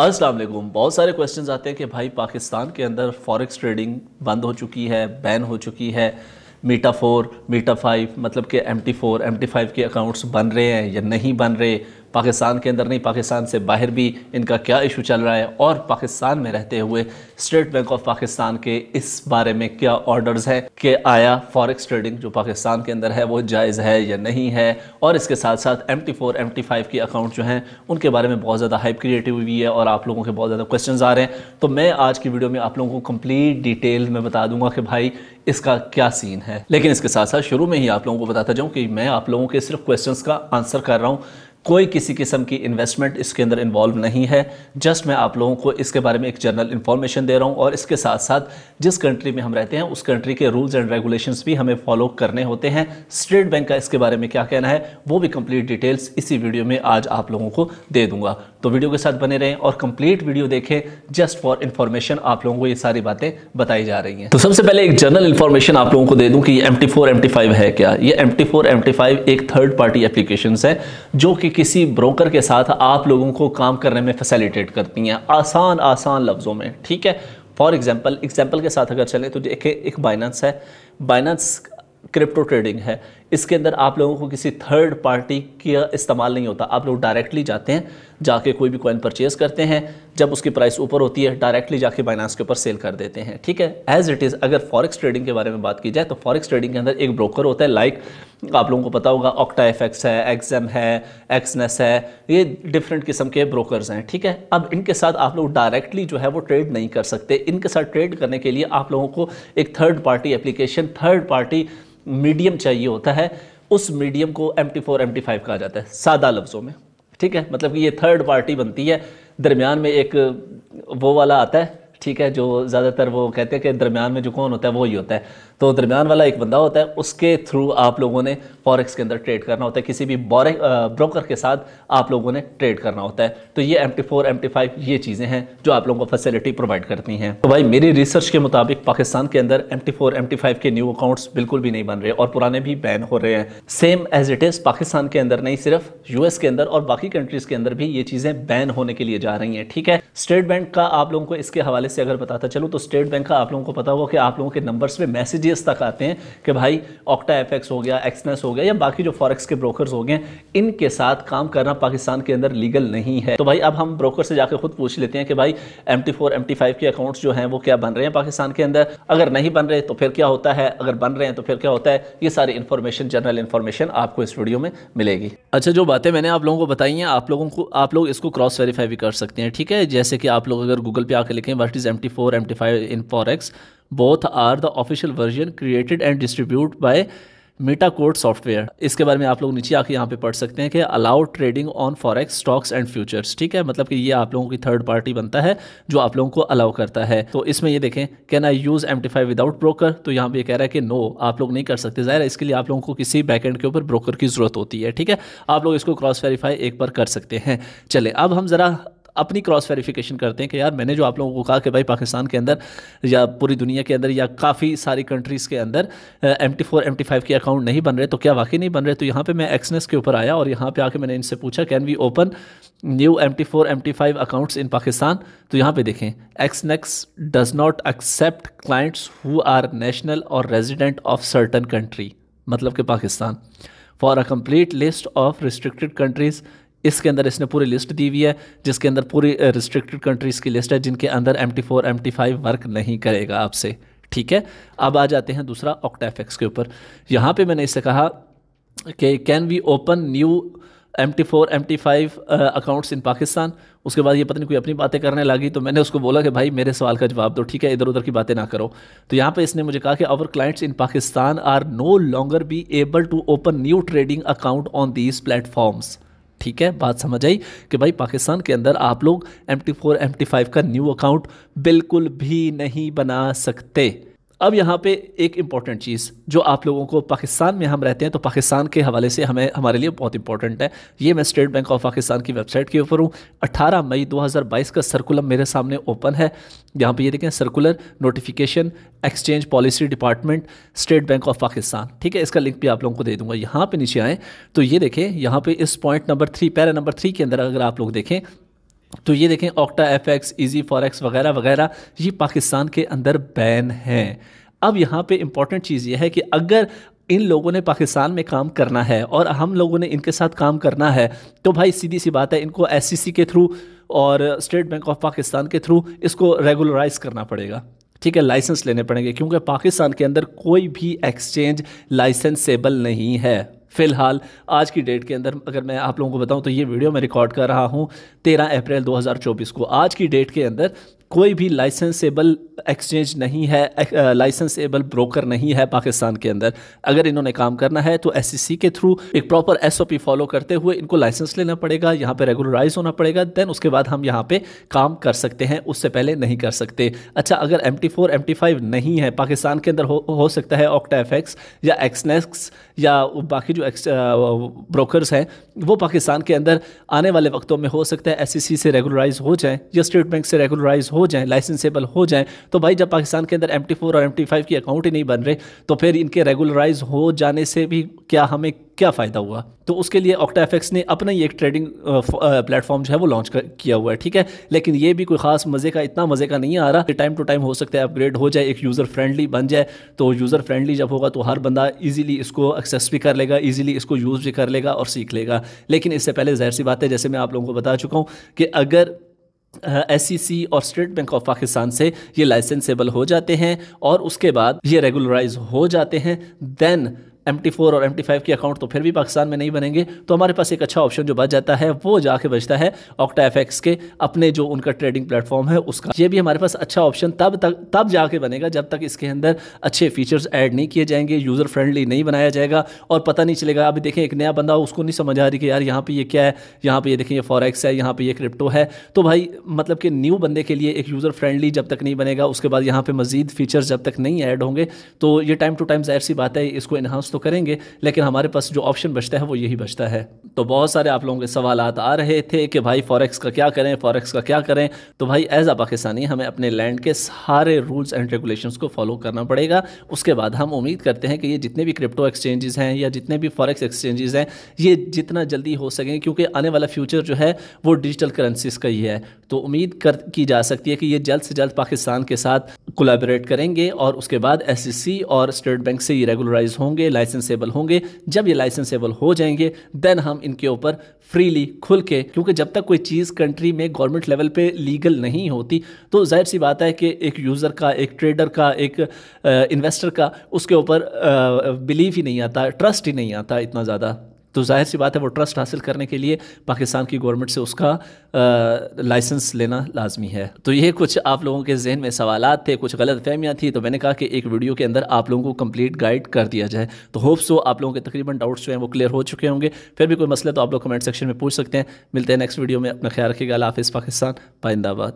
अस्सलाम वालेकुम बहुत सारे क्वेश्चंस आते हैं कि भाई पाकिस्तान के अंदर फॉरेक्स ट्रेडिंग बंद हो चुकी है बैन हो चुकी है मीटा फोर मीटा फाइव मतलब कि M T four M T five के अकाउंट्स बन रहे हैं या नहीं बन रहे पाकिस्तान के अंदर नहीं पाकिस्तान से बाहर भी इनका क्या इशू चल रहा है और पाकिस्तान में रहते हुए स्टेट बैंक ऑफ पाकिस्तान के इस बारे में क्या ऑर्डर्स हैं कि आया फॉरेक्स ट्रेडिंग जो पाकिस्तान के अंदर है वो जायज़ है या नहीं है और इसके साथ साथ M T four M T five के अकाउंट जो हैं उनके बारे में बहुत ज़्यादा हाइप क्रिएटिव हुई है और आप लोगों के बहुत ज़्यादा क्वेश्चन आ रहे हैं तो मैं आज की वीडियो में आप लोगों को कम्प्लीट डिटेल में बता दूंगा कि भाई इसका क्या सीन है लेकिन इसके साथ साथ शुरू में ही आप लोगों को बताता जाऊँ कि मैं आप लोगों के सिर्फ क्वेश्चन का आंसर कर रहा हूँ कोई किसी किस्म की इन्वेस्टमेंट इसके अंदर इन्वॉल्व नहीं है जस्ट मैं आप लोगों को इसके बारे में एक जनरल इन्फॉर्मेशन दे रहा हूँ और इसके साथ साथ जिस कंट्री में हम रहते हैं उस कंट्री के रूल्स एंड रेगुलेशंस भी हमें फॉलो करने होते हैं स्टेट बैंक का इसके बारे में क्या कहना है वो भी कंप्लीट डिटेल्स इसी वीडियो में आज आप लोगों को दे दूंगा तो वीडियो के साथ बने रहें और कंप्लीट वीडियो देखें जस्ट फॉर इंफॉर्मेशन आप लोगों को ये सारी बातें बताई जा रही हैं तो सबसे पहले एक जनरल इन्फॉर्मेशन आप लोगों को दे दूं कि एम टी फोर है क्या ये एम टी फोर एक थर्ड पार्टी एप्लीकेशन है जो कि किसी ब्रोकर के साथ आप लोगों को काम करने में फैसिलिटेट करती हैं आसान आसान लफ्ज़ों में ठीक है फॉर एग्जाम्पल एग्जाम्पल के साथ अगर चलें तो देखें एक बाइनेंस है बाइनेंस क्रिप्टो ट्रेडिंग है इसके अंदर आप लोगों को किसी थर्ड पार्टी का इस्तेमाल नहीं होता आप लोग डायरेक्टली जाते हैं जाके कोई भी कॉइन परचेज़ करते हैं जब उसकी प्राइस ऊपर होती है डायरेक्टली जाके बाइनांस के ऊपर सेल कर देते हैं ठीक है एज इट इज़ अगर फॉरेक्स ट्रेडिंग के बारे में बात की जाए तो फॉरेक्स ट्रेडिंग के अंदर एक ब्रोकर होता है लाइक आप लोगों को पता होगा ऑक्टा एफ है एक्सएम है एक्सनेस है ये डिफरेंट किस्म के ब्रोकरस हैं ठीक है अब इनके साथ आप लोग डायरेक्टली जो है वो ट्रेड नहीं कर सकते इनके साथ ट्रेड करने के लिए आप लोगों को एक third party application third party medium चाहिए होता है उस मीडियम को M T four M T five कहा जाता है सादा लफ्ज़ों में ठीक है मतलब कि ये थर्ड पार्टी बनती है दरमियान में एक वो वाला आता है ठीक है जो ज़्यादातर वो कहते हैं कि दरमियान में जो कौन होता है वो ही होता है तो दरमियान वाला एक बंदा होता है उसके थ्रू आप लोगों ने फॉरेक्स के अंदर ट्रेड करना होता है किसी भी बोरे ब्रोकर के साथ आप लोगों ने ट्रेड करना होता है तो ये M T four M T five ये चीज़ें हैं जो आप लोगों को फैसिलिटी प्रोवाइड करती हैं तो भाई मेरी रिसर्च के मुताबिक पाकिस्तान के अंदर M T four M T five के न्यू अकाउंट्स बिल्कुल भी नहीं बन रहे और पुराने भी बैन हो रहे हैं same as it is Pakistan के अंदर नहीं सिर्फ यूएस के अंदर और बाकी कंट्रीज़ के अंदर भी ये चीज़ें बैन होने के लिए जा रही हैं ठीक है स्टेट बैंक का आप लोगों को इसके हवाले से अगर बताता चलूँ तो स्टेट बैंक का आप लोगों को पता होगा कि आप लोगों के नंबर्स में मैसेजेस तक आते हैं कि भाई ऑक्टा एफ हो गया एक्सनेस हो गया या बाकी जो फॉरेक्स के ब्रोकर्स हो गए इनके साथ काम करना पाकिस्तान के अंदर लीगल नहीं है तो भाई अब हम ब्रोकर से जाकर खुद पूछ लेते हैं कि भाई एम टी फोर के अकाउंट्स जो हैं वो क्या बन रहे हैं पाकिस्तान के अंदर अगर नहीं बन रहे तो फिर क्या होता है अगर बन रहे हैं तो फिर क्या होता है ये सारी इन्फॉर्मेशन जनरल इन्फॉर्मेशन आपको इस वीडियो में मिलेगी अच्छा जो बातें मैंने आप लोगों को बताई हैं आप लोगों को आप लोग इसको क्रॉस वेरीफाई भी कर सकते हैं ठीक है जैसे कि आप लोग अगर गूगल पे आकर लिखें what is MT4, MT5 in Forex. Both are the official version created and distributed by meta code software इसके बारे में आप लोग नीचे आके यहाँ पे पढ़ सकते हैं कि allowed trading on forex stocks and futures ठीक है मतलब कि ये आप लोगों की थर्ड पार्टी बनता है जो आप लोगों को अलाउ करता है तो इसमें ये देखें can I use M T five without broker तो यहाँ पर यह कह रहा है कि नो आप लोग नहीं कर सकते ज़ाहिर इसके लिए आप लोगों को किसी बैकेंड के ऊपर ब्रोकर की ज़रूरत होती है ठीक है आप लोग इसको क्रॉस वेरीफाई एक बार कर सकते हैं चले अब हम ज़रा अपनी क्रॉस वेरिफिकेशन करते हैं कि यार मैंने जो आप लोगों को कहा कि भाई पाकिस्तान के अंदर या पूरी दुनिया के अंदर या काफ़ी सारी कंट्रीज़ के अंदर M T four M T five के अकाउंट नहीं बन रहे तो क्या वाकई नहीं बन रहे तो यहाँ पर मैं एक्सनेस के ऊपर आया और यहाँ पर आके मैंने इनसे पूछा can we open new M T four M T five accounts in Pakistan तो यहाँ पर देखें Exness does not accept clients who are national or resident of certain country मतलब कि Pakistan for a complete list of restricted countries इसके अंदर इसने पूरी लिस्ट दी हुई है जिसके अंदर पूरी रिस्ट्रिक्टेड कंट्रीज़ की लिस्ट है जिनके अंदर M T four M T five work नहीं करेगा आपसे ठीक है अब आ जाते हैं दूसरा ऑक्टाफेक्स के ऊपर यहाँ पे मैंने इससे कहा कि can we open new M T four M T five accounts in Pakistan उसके बाद ये पता नहीं कोई अपनी बातें करने लगी तो मैंने उसको बोला कि भाई मेरे सवाल का जवाब दो ठीक है इधर उधर की बातें ना करो तो यहाँ पे इसने मुझे कहा कि our clients in Pakistan are no longer be able to open new trading account on these platforms ठीक है बात समझ आई कि भाई पाकिस्तान के अंदर आप लोग M T four M T five का न्यू अकाउंट बिल्कुल भी नहीं बना सकते अब यहाँ पे एक इम्पॉर्टेंट चीज़ जो आप लोगों को पाकिस्तान में हम रहते हैं तो पाकिस्तान के हवाले से हमें हमारे लिए बहुत इंपॉर्टेंट है ये मैं स्टेट बैंक ऑफ पाकिस्तान की वेबसाइट के ऊपर हूँ 18 मई 2022 का सर्कुलर मेरे सामने ओपन है यहाँ पे ये देखें circular notification exchange policy department State Bank of Pakistan ठीक है इसका लिंक भी आप लोगों को दे दूँगा यहाँ पर नीचे आएँ तो ये देखें यहाँ पर इस point number three para number three के अंदर अगर आप लोग देखें तो ये देखें Octa F X easy X वगैरह वगैरह ये पाकिस्तान के अंदर बैन हैं अब यहाँ पे इम्पॉर्टेंट चीज़ ये है कि अगर इन लोगों ने पाकिस्तान में काम करना है और हम लोगों ने इनके साथ काम करना है तो भाई सीधी सी बात है इनको एस e के थ्रू और स्टेट बैंक ऑफ पाकिस्तान के थ्रू इसको रेगुलराइज करना पड़ेगा ठीक है लाइसेंस लेने पड़ेंगे क्योंकि पाकिस्तान के अंदर कोई भी एक्सचेंज लाइसेंसेबल नहीं है फ़िलहाल आज की डेट के अंदर अगर मैं आप लोगों को बताऊं तो ये वीडियो मैं रिकॉर्ड कर रहा हूं 13 अप्रैल 2024 को आज की डेट के अंदर कोई भी लाइसेंसेबल एक्सचेंज नहीं है लाइसेंस एबल ब्रोकर नहीं है पाकिस्तान के अंदर अगर इन्होंने काम करना है तो एस e के थ्रू एक प्रॉपर एस फॉलो करते हुए इनको लाइसेंस लेना पड़ेगा यहाँ पर रेगुलराइज होना पड़ेगा देन उसके बाद हम यहाँ पर काम कर सकते हैं उससे पहले नहीं कर सकते अच्छा अगर M T four M T five नहीं है पाकिस्तान के अंदर हो, हो सकता है ऑक्टा एफ या एक्सनेक्स या बाकी जो एक्स ब्रोकरस uh, हैं वो पाकिस्तान के अंदर आने वाले वक्तों में हो सकता है एस e से रेगुलराइज हो जाए या स्टेट बैंक से रेगुलराइज हो जाए लाइसेंसेबल हो जाएँ तो भाई जब पाकिस्तान के अंदर एम और एम की अकाउंट ही नहीं बन रहे तो फिर इनके रेगुलराइज हो जाने से भी क्या हमें क्या फ़ायदा हुआ तो उसके लिए ऑक्टा ने अपना ही एक ट्रेडिंग प्लेटफॉर्म जो है वो लॉन्च किया हुआ है ठीक है लेकिन ये भी कोई खास मज़े का इतना मज़े का नहीं आ रहा कि टाइम टू टाइम हो सकता है अपग्रेड हो जाए एक यूज़र फ्रेंडली बन जाए तो यूज़र फ्रेंडली जब होगा तो हर बंदा ईजिली इसको एक्सेस भी कर लेगा ईजिली इसको यूज़ भी कर लेगा और सीख लेगा लेकिन इससे पहले जहर सी बात है जैसे मैं आप लोगों को बता चुका हूँ कि अगर एस सी e और स्टेट बैंक ऑफ पाकिस्तान से ये लाइसेंसेबल हो जाते हैं और उसके बाद ये रेगुलराइज हो जाते हैं देन एम और एम के अकाउंट तो फिर भी पाकिस्तान में नहीं बनेंगे तो हमारे पास एक अच्छा ऑप्शन जो बच जाता है वो जाके बचता है ऑक्टा एफ के अपने जो उनका ट्रेडिंग प्लेटफॉर्म है उसका ये भी हमारे पास अच्छा ऑप्शन तब तक तब जाके बनेगा जब तक इसके अंदर अच्छे फीचर्स ऐड नहीं किए जाएंगे यूज़र फ्रेंडली नहीं बनाया जाएगा और पता नहीं चलेगा अभी देखें एक नया बंदा उसको नहीं समझ आ रही कि यार यहाँ पर ये क्या है यहाँ पर ये देखें ये एक्स है यहाँ पर ये क्रिप्टो है तो भाई मतलब कि न्यू बंदे के लिए एक यूज़र फ्रेंडली जब तक नहीं बनेगा उसके बाद यहाँ पर मजीद फीचर्स जब तक नहीं ऐड होंगे तो ये टाइम टू टाइम जाहिर सी बात है इसको इनहांस तो करेंगे लेकिन हमारे पास जो ऑप्शन बचता है वो यही बचता है तो बहुत सारे आप लोगों के सवाल आ रहे थे कि भाई फॉरेक्स का क्या करें फॉरेक्स का क्या करें तो भाई एज अ पाकिस्तानी हमें अपने लैंड के सारे रूल्स एंड रेगुलेशन को फॉलो करना पड़ेगा उसके बाद हम उम्मीद करते हैं कि ये जितने भी क्रिप्टो एक्सचेंजेस हैं या जितने भी फॉरेक्स एक्सचेंजेस हैं ये जितना जल्दी हो सकें क्योंकि आने वाला फ्यूचर जो है वो डिजिटल करेंसीज का ही है तो उम्मीद कर की जा सकती है कि ये जल्द से जल्द पाकिस्तान के साथ कोलाबरेट करेंगे और उसके बाद एस e और स्टेट बैंक से ये रेगुलराइज होंगे लाइसेंसेबल होंगे जब ये लाइसेंसेबल हो जाएंगे देन हम इनके ऊपर फ्रीली खुल के क्योंकि जब तक कोई चीज़ कंट्री में गवर्नमेंट लेवल पे लीगल नहीं होती तो जाहिर सी बात है कि एक यूज़र का एक ट्रेडर का एक इन्वेस्टर का उसके ऊपर बिलीव ही नहीं आता ट्रस्ट ही नहीं आता इतना ज़्यादा तो जाहिर सी बात है वो ट्रस्ट हासिल करने के लिए पाकिस्तान की गवर्नमेंट से उसका लाइसेंस लेना लाजमी है तो ये कुछ आप लोगों के जहन में सवाल थे कुछ गलत फहमियाँ थी तो मैंने कहा कि एक वीडियो के अंदर आप लोगों को कंप्लीट गाइड कर दिया जाए तो होप्स सो आप लोगों के तकरीबन डाउट्स जो हैं वो क्लियर हो चुके होंगे फिर भी कोई मसला तो आप लोग कमेंट सेक्शन में पूछ सकते हैं मिलते हैं नेक्स्ट वीडियो में अपना ख्याल रखिएगा हाफिज़ पाकिस्तान पाइंदाबाद